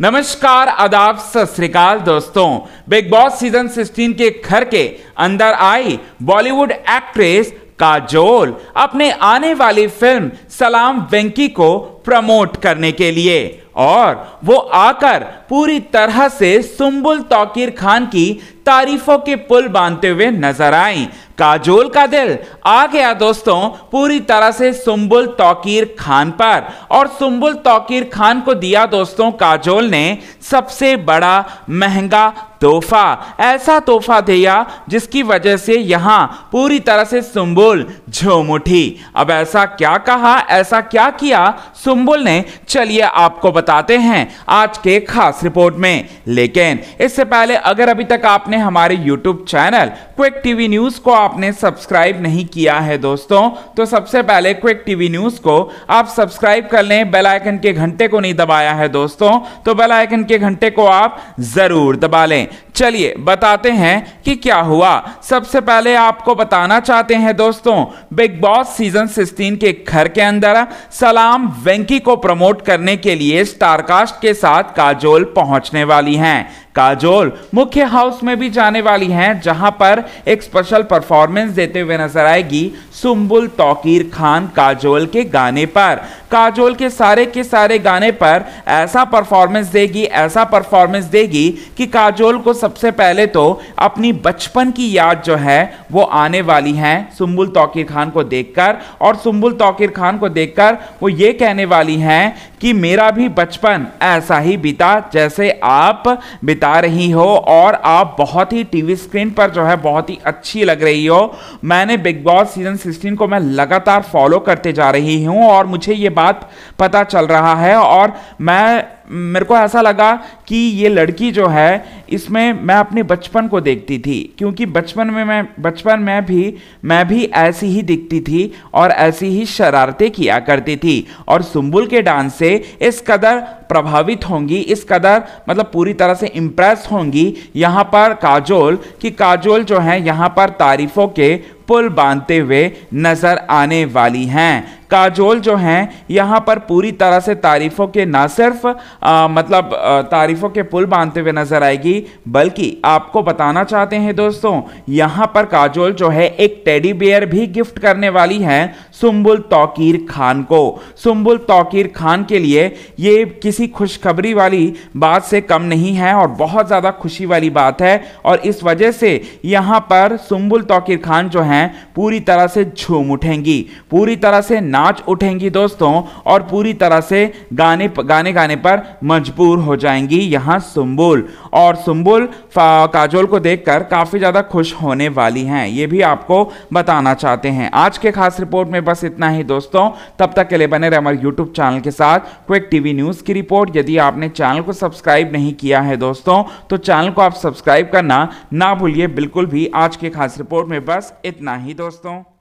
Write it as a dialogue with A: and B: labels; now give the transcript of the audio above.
A: नमस्कार आदाब सत दोस्तों बिग बॉस सीजन 16 के घर के अंदर आई बॉलीवुड एक्ट्रेस काजोल अपने आने वाली फिल्म सलाम वेंकी को प्रमोट करने के लिए और वो आकर पूरी तरह से सुम्बुल तौकीर खान की तारीफों के पुल बांधते हुए नजर आई काजोल का दिल आ गया दोस्तों पूरी तरह से सुम्बुल तौकीर खान पर और सुम्बुल तौकीर खान को दिया दोस्तों काजोल ने सबसे बड़ा महंगा तोहफा ऐसा तोहफा दिया जिसकी वजह से यहाँ पूरी तरह से सुम्बुल झूम उठी अब ऐसा क्या कहा ऐसा क्या किया सुम्बुल ने चलिए आपको बताते हैं आज के खास रिपोर्ट में लेकिन इससे पहले अगर अभी तक आपने आपने हमारे YouTube channel Quick TV news को आपने सब्सक्राइब नहीं किया है दोस्तों तो सबसे पहले क्विक टीवी न्यूज को आप सब्सक्राइब कर लें बेल आइकन के घंटे को नहीं दबाया है दोस्तों तो बेल आइकन के घंटे को आप जरूर दबा लें चलिए बताते हैं कि क्या हुआ सबसे पहले आपको बताना चाहते हैं दोस्तों बिग बॉस सीजन 16 के घर के अंदर सलाम वेंकी को प्रमोट करने के लिए स्टारकास्ट के साथ काजोल पहुंचने वाली हैं काजोल मुख्य हाउस में भी जाने वाली हैं जहां पर एक स्पेशल परफॉर्मेंस देते हुए नजर आएगी सुम्बुल तौकीर खान काजोल के गाने पर काजोल के सारे के सारे गाने पर ऐसा परफॉर्मेंस देगी ऐसा परफॉर्मेंस देगी कि काजोल को सबसे पहले तो अपनी बचपन की याद जो है वो आने वाली हैं सुम्बुल तोकिर खान को देखकर और सुम्बुल तोकिर खान को देखकर वो ये कहने वाली हैं कि मेरा भी बचपन ऐसा ही बीता जैसे आप बिता रही हो और आप बहुत ही टीवी स्क्रीन पर जो है बहुत ही अच्छी लग रही हो मैंने बिग बॉस सीजन सिक्सटीन को मैं लगातार फॉलो करते जा रही हूँ और मुझे ये बात पता चल रहा है और मैं मेरे को ऐसा लगा कि ये लड़की जो है इसमें मैं अपने बचपन को देखती थी क्योंकि बचपन में मैं बचपन में भी मैं भी ऐसी ही दिखती थी और ऐसी ही शरारतें किया करती थी और सुम्बुल के डांस से इस कदर प्रभावित होंगी इस कदर मतलब पूरी तरह से इम्प्रेस होंगी यहाँ पर काजोल कि काजोल जो है यहाँ पर तारीफ़ों के पुल बांधते हुए नजर आने वाली हैं काजोल जो हैं यहाँ पर पूरी तरह से तारीफों के ना सिर्फ आ, मतलब तारीफों के पुल बांधते हुए नजर आएगी बल्कि आपको बताना चाहते हैं दोस्तों यहाँ पर काजोल जो है एक टेडी बियर भी गिफ्ट करने वाली हैं सुम्बुल तौकीर खान को सुम्बुल तौकीर खान के लिए ये किसी खुशखबरी वाली बात से कम नहीं है और बहुत ज़्यादा खुशी वाली बात है और इस वजह से यहाँ पर सुम्बुल तौकीर खान जो है हैं पूरी तरह से झूम उठेंगी पूरी तरह से नाच उठेंगी दोस्तों और पूरी तरह से गाने गाने गाने पर मजबूर हो जाएंगी यहाँ सुम्बुल और सुम्बुल काजोल को देखकर काफ़ी ज़्यादा खुश होने वाली हैं ये भी आपको बताना चाहते हैं आज के खास रिपोर्ट में बस इतना ही दोस्तों तब तक के लिए बने रहे हमारे यूट्यूब चैनल के साथ क्विक टीवी न्यूज़ की रिपोर्ट यदि आपने चैनल को सब्सक्राइब नहीं किया है दोस्तों तो चैनल को आप सब्सक्राइब करना ना भूलिए बिल्कुल भी आज के खास रिपोर्ट में बस इतना ही दोस्तों